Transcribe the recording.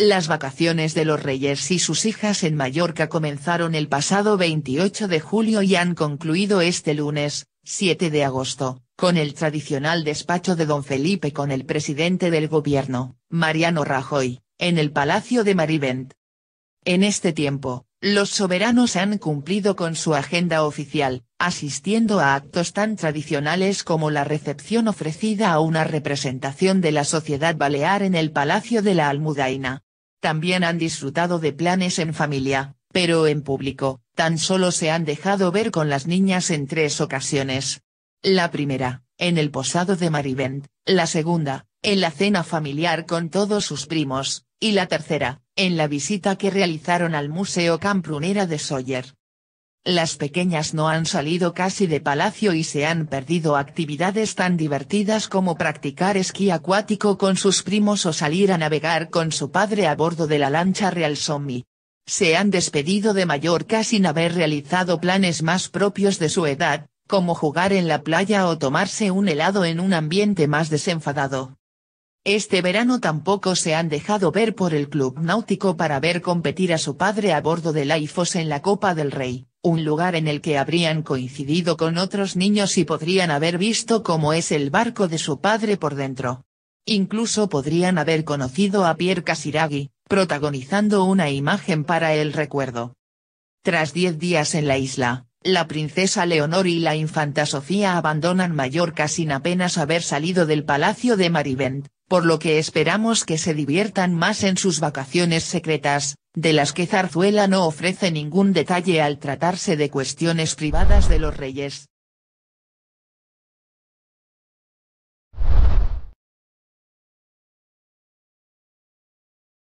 Las vacaciones de los reyes y sus hijas en Mallorca comenzaron el pasado 28 de julio y han concluido este lunes, 7 de agosto, con el tradicional despacho de don Felipe con el presidente del gobierno, Mariano Rajoy, en el Palacio de Marivent. En este tiempo, los soberanos han cumplido con su agenda oficial, asistiendo a actos tan tradicionales como la recepción ofrecida a una representación de la sociedad balear en el Palacio de la Almudaina, también han disfrutado de planes en familia, pero en público, tan solo se han dejado ver con las niñas en tres ocasiones. La primera, en el posado de Marivent, la segunda, en la cena familiar con todos sus primos, y la tercera, en la visita que realizaron al Museo Camprunera de Sawyer las pequeñas no han salido casi de palacio y se han perdido actividades tan divertidas como practicar esquí acuático con sus primos o salir a navegar con su padre a bordo de la lancha Real Somi. Se han despedido de Mallorca sin haber realizado planes más propios de su edad, como jugar en la playa o tomarse un helado en un ambiente más desenfadado. Este verano tampoco se han dejado ver por el club náutico para ver competir a su padre a bordo del AIFOS en la Copa del Rey un lugar en el que habrían coincidido con otros niños y podrían haber visto cómo es el barco de su padre por dentro. Incluso podrían haber conocido a Pierre Casiraghi, protagonizando una imagen para el recuerdo. Tras diez días en la isla, la princesa Leonor y la infanta Sofía abandonan Mallorca sin apenas haber salido del palacio de Marivent, por lo que esperamos que se diviertan más en sus vacaciones secretas, de las que Zarzuela no ofrece ningún detalle al tratarse de cuestiones privadas de los reyes.